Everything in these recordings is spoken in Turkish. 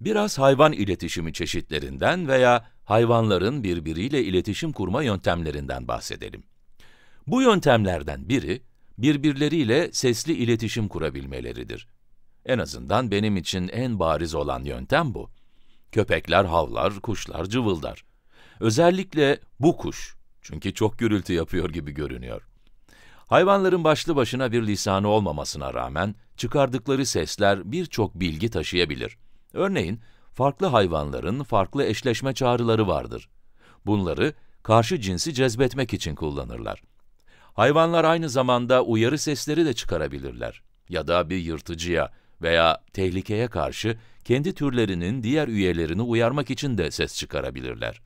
biraz hayvan iletişimi çeşitlerinden veya hayvanların birbiriyle iletişim kurma yöntemlerinden bahsedelim. Bu yöntemlerden biri, birbirleriyle sesli iletişim kurabilmeleridir. En azından benim için en bariz olan yöntem bu. Köpekler havlar, kuşlar cıvıldar. Özellikle bu kuş, çünkü çok gürültü yapıyor gibi görünüyor. Hayvanların başlı başına bir lisanı olmamasına rağmen çıkardıkları sesler birçok bilgi taşıyabilir. Örneğin, farklı hayvanların farklı eşleşme çağrıları vardır. Bunları karşı cinsi cezbetmek için kullanırlar. Hayvanlar aynı zamanda uyarı sesleri de çıkarabilirler ya da bir yırtıcıya veya tehlikeye karşı kendi türlerinin diğer üyelerini uyarmak için de ses çıkarabilirler.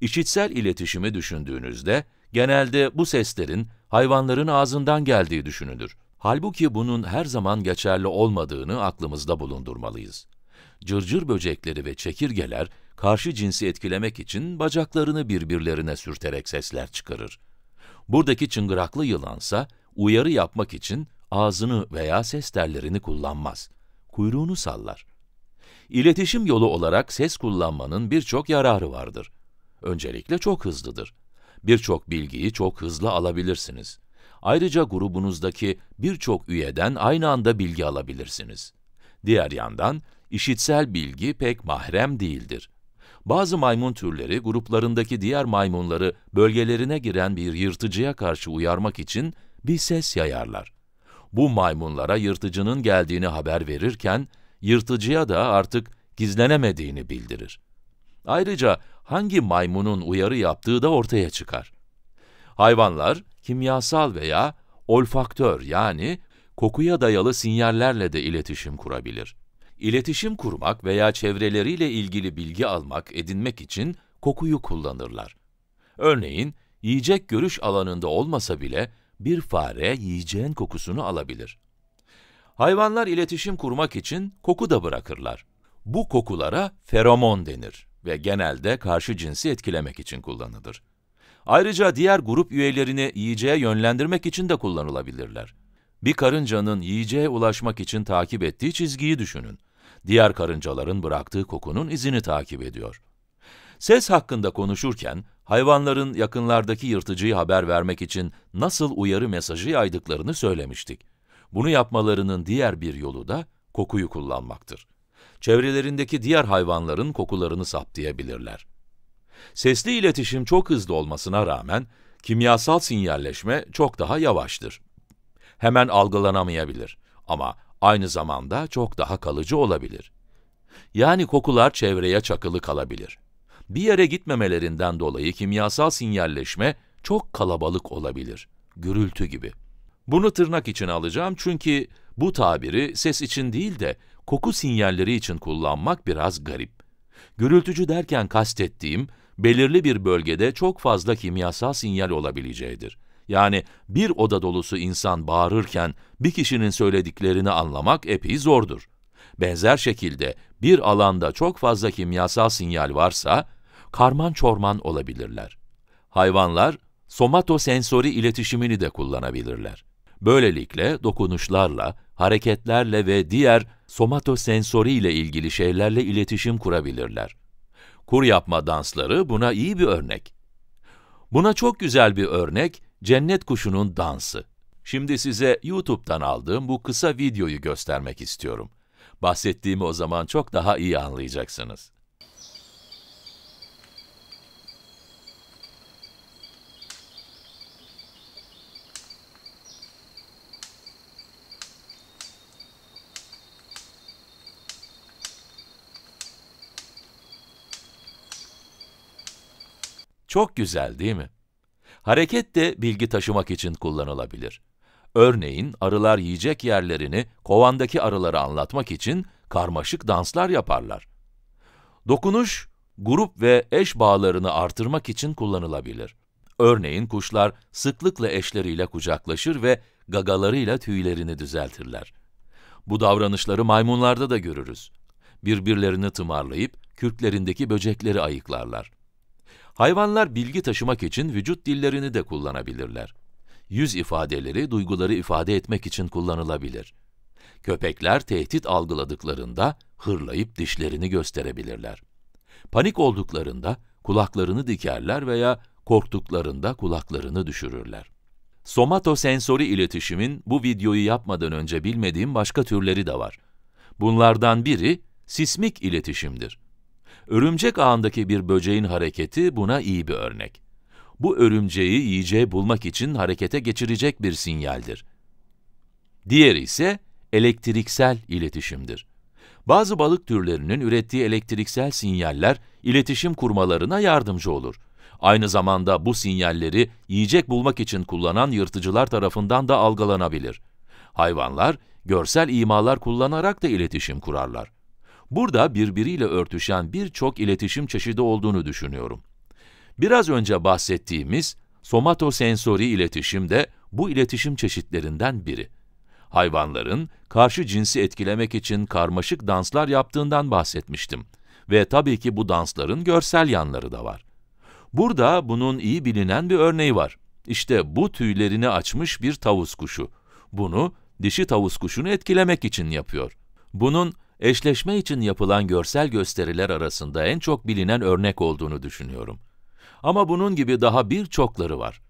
İşitsel iletişimi düşündüğünüzde genelde bu seslerin hayvanların ağzından geldiği düşünülür. Halbuki bunun her zaman geçerli olmadığını aklımızda bulundurmalıyız cırcır böcekleri ve çekirgeler karşı cinsi etkilemek için bacaklarını birbirlerine sürterek sesler çıkarır. Buradaki çıngıraklı yılansa uyarı yapmak için ağzını veya ses tellerini kullanmaz. Kuyruğunu sallar. İletişim yolu olarak ses kullanmanın birçok yararı vardır. Öncelikle çok hızlıdır. Birçok bilgiyi çok hızlı alabilirsiniz. Ayrıca grubunuzdaki birçok üyeden aynı anda bilgi alabilirsiniz. Diğer yandan, işitsel bilgi pek mahrem değildir. Bazı maymun türleri gruplarındaki diğer maymunları bölgelerine giren bir yırtıcıya karşı uyarmak için bir ses yayarlar. Bu maymunlara yırtıcının geldiğini haber verirken, yırtıcıya da artık gizlenemediğini bildirir. Ayrıca hangi maymunun uyarı yaptığı da ortaya çıkar. Hayvanlar kimyasal veya olfaktör yani kokuya dayalı sinyallerle de iletişim kurabilir. İletişim kurmak veya çevreleriyle ilgili bilgi almak, edinmek için kokuyu kullanırlar. Örneğin, yiyecek görüş alanında olmasa bile bir fare yiyeceğin kokusunu alabilir. Hayvanlar iletişim kurmak için koku da bırakırlar. Bu kokulara feromon denir ve genelde karşı cinsi etkilemek için kullanılır. Ayrıca diğer grup üyelerini yiyeceğe yönlendirmek için de kullanılabilirler. Bir karıncanın yiyeceğe ulaşmak için takip ettiği çizgiyi düşünün. Diğer karıncaların bıraktığı kokunun izini takip ediyor. Ses hakkında konuşurken, hayvanların yakınlardaki yırtıcıyı haber vermek için nasıl uyarı mesajı yaydıklarını söylemiştik. Bunu yapmalarının diğer bir yolu da kokuyu kullanmaktır. Çevrelerindeki diğer hayvanların kokularını saptayabilirler. Sesli iletişim çok hızlı olmasına rağmen kimyasal sinyalleşme çok daha yavaştır hemen algılanamayabilir ama aynı zamanda çok daha kalıcı olabilir. Yani kokular çevreye çakılı kalabilir. Bir yere gitmemelerinden dolayı kimyasal sinyalleşme çok kalabalık olabilir, gürültü gibi. Bunu tırnak için alacağım çünkü bu tabiri ses için değil de koku sinyalleri için kullanmak biraz garip. Gürültücü derken kastettiğim, belirli bir bölgede çok fazla kimyasal sinyal olabileceğidir yani bir oda dolusu insan bağırırken bir kişinin söylediklerini anlamak epey zordur. Benzer şekilde bir alanda çok fazla kimyasal sinyal varsa, karman çorman olabilirler. Hayvanlar, somatosensori iletişimini de kullanabilirler. Böylelikle dokunuşlarla, hareketlerle ve diğer somatosensori ile ilgili şeylerle iletişim kurabilirler. Kur yapma dansları buna iyi bir örnek. Buna çok güzel bir örnek, Cennet kuşunun dansı. Şimdi size YouTube'dan aldığım bu kısa videoyu göstermek istiyorum. Bahsettiğimi o zaman çok daha iyi anlayacaksınız. Çok güzel değil mi? Hareket de bilgi taşımak için kullanılabilir. Örneğin arılar yiyecek yerlerini kovandaki arılara anlatmak için karmaşık danslar yaparlar. Dokunuş, grup ve eş bağlarını artırmak için kullanılabilir. Örneğin kuşlar sıklıkla eşleriyle kucaklaşır ve gagalarıyla tüylerini düzeltirler. Bu davranışları maymunlarda da görürüz. Birbirlerini tımarlayıp kürklerindeki böcekleri ayıklarlar. Hayvanlar bilgi taşımak için vücut dillerini de kullanabilirler. Yüz ifadeleri duyguları ifade etmek için kullanılabilir. Köpekler tehdit algıladıklarında hırlayıp dişlerini gösterebilirler. Panik olduklarında kulaklarını dikerler veya korktuklarında kulaklarını düşürürler. Somatosensori iletişimin bu videoyu yapmadan önce bilmediğim başka türleri de var. Bunlardan biri sismik iletişimdir. Örümcek ağındaki bir böceğin hareketi buna iyi bir örnek. Bu örümceği yiyeceği bulmak için harekete geçirecek bir sinyaldir. Diğeri ise elektriksel iletişimdir. Bazı balık türlerinin ürettiği elektriksel sinyaller iletişim kurmalarına yardımcı olur. Aynı zamanda bu sinyalleri yiyecek bulmak için kullanan yırtıcılar tarafından da algılanabilir. Hayvanlar görsel imalar kullanarak da iletişim kurarlar. Burada birbiriyle örtüşen birçok iletişim çeşidi olduğunu düşünüyorum. Biraz önce bahsettiğimiz somatosensori iletişim de bu iletişim çeşitlerinden biri. Hayvanların karşı cinsi etkilemek için karmaşık danslar yaptığından bahsetmiştim. Ve tabii ki bu dansların görsel yanları da var. Burada bunun iyi bilinen bir örneği var. İşte bu tüylerini açmış bir tavus kuşu. Bunu dişi tavus kuşunu etkilemek için yapıyor. Bunun eşleşme için yapılan görsel gösteriler arasında en çok bilinen örnek olduğunu düşünüyorum. Ama bunun gibi daha birçokları var.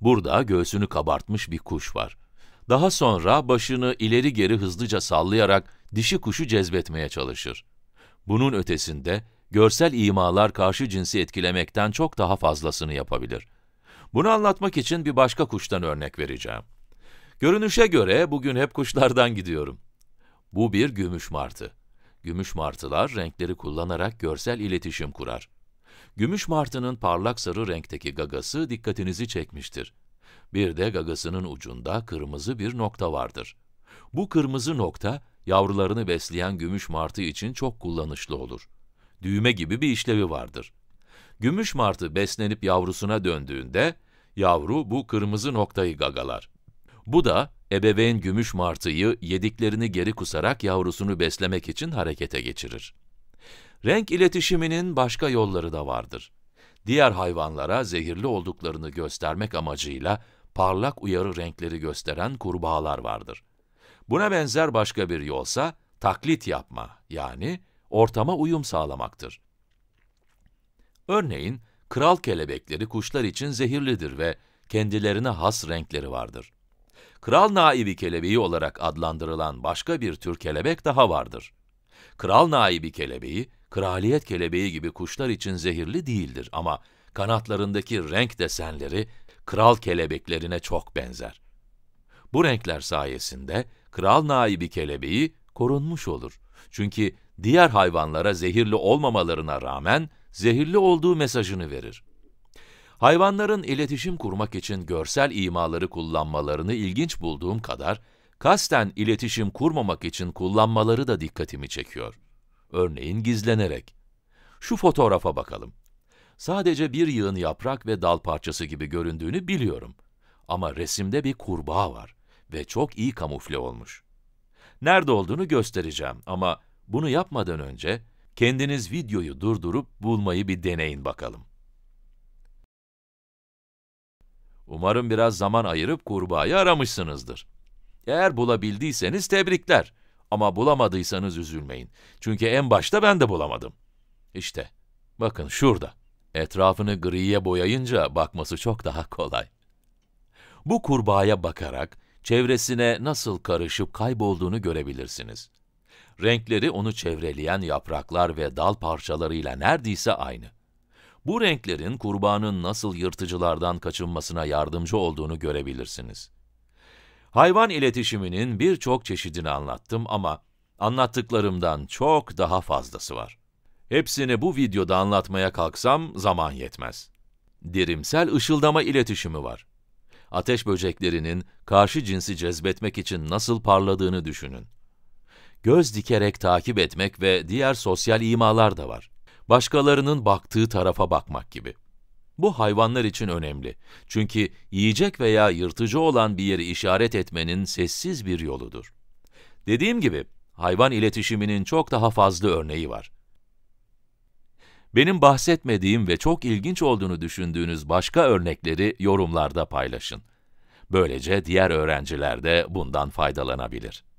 Burada göğsünü kabartmış bir kuş var. Daha sonra başını ileri geri hızlıca sallayarak dişi kuşu cezbetmeye çalışır. Bunun ötesinde görsel imalar karşı cinsi etkilemekten çok daha fazlasını yapabilir. Bunu anlatmak için bir başka kuştan örnek vereceğim. Görünüşe göre bugün hep kuşlardan gidiyorum. Bu bir gümüş martı. Gümüş martılar renkleri kullanarak görsel iletişim kurar. Gümüş martının parlak sarı renkteki gagası dikkatinizi çekmiştir. Bir de gagasının ucunda kırmızı bir nokta vardır. Bu kırmızı nokta, yavrularını besleyen gümüş martı için çok kullanışlı olur. Düğme gibi bir işlevi vardır. Gümüş martı beslenip yavrusuna döndüğünde, yavru bu kırmızı noktayı gagalar. Bu da ebeveyn gümüş martıyı yediklerini geri kusarak yavrusunu beslemek için harekete geçirir. Renk iletişiminin başka yolları da vardır. Diğer hayvanlara zehirli olduklarını göstermek amacıyla parlak uyarı renkleri gösteren kurbağalar vardır. Buna benzer başka bir yolsa taklit yapma yani ortama uyum sağlamaktır. Örneğin kral kelebekleri kuşlar için zehirlidir ve kendilerine has renkleri vardır kral naibi kelebeği olarak adlandırılan başka bir tür kelebek daha vardır. Kral naibi kelebeği, kraliyet kelebeği gibi kuşlar için zehirli değildir ama kanatlarındaki renk desenleri kral kelebeklerine çok benzer. Bu renkler sayesinde kral naibi kelebeği korunmuş olur. Çünkü diğer hayvanlara zehirli olmamalarına rağmen zehirli olduğu mesajını verir. Hayvanların iletişim kurmak için görsel imaları kullanmalarını ilginç bulduğum kadar, kasten iletişim kurmamak için kullanmaları da dikkatimi çekiyor. Örneğin gizlenerek. Şu fotoğrafa bakalım. Sadece bir yığın yaprak ve dal parçası gibi göründüğünü biliyorum. Ama resimde bir kurbağa var ve çok iyi kamufle olmuş. Nerede olduğunu göstereceğim ama bunu yapmadan önce kendiniz videoyu durdurup bulmayı bir deneyin bakalım. Umarım biraz zaman ayırıp kurbağayı aramışsınızdır. Eğer bulabildiyseniz tebrikler. Ama bulamadıysanız üzülmeyin. Çünkü en başta ben de bulamadım. İşte, bakın şurada. Etrafını griye boyayınca bakması çok daha kolay. Bu kurbağaya bakarak çevresine nasıl karışıp kaybolduğunu görebilirsiniz. Renkleri onu çevreleyen yapraklar ve dal parçalarıyla neredeyse aynı. Bu renklerin kurbanın nasıl yırtıcılardan kaçınmasına yardımcı olduğunu görebilirsiniz. Hayvan iletişiminin birçok çeşidini anlattım ama anlattıklarımdan çok daha fazlası var. Hepsini bu videoda anlatmaya kalksam zaman yetmez. Dirimsel ışıldama iletişimi var. Ateş böceklerinin karşı cinsi cezbetmek için nasıl parladığını düşünün. Göz dikerek takip etmek ve diğer sosyal imalar da var başkalarının baktığı tarafa bakmak gibi. Bu hayvanlar için önemli. Çünkü yiyecek veya yırtıcı olan bir yeri işaret etmenin sessiz bir yoludur. Dediğim gibi, hayvan iletişiminin çok daha fazla örneği var. Benim bahsetmediğim ve çok ilginç olduğunu düşündüğünüz başka örnekleri yorumlarda paylaşın. Böylece diğer öğrenciler de bundan faydalanabilir.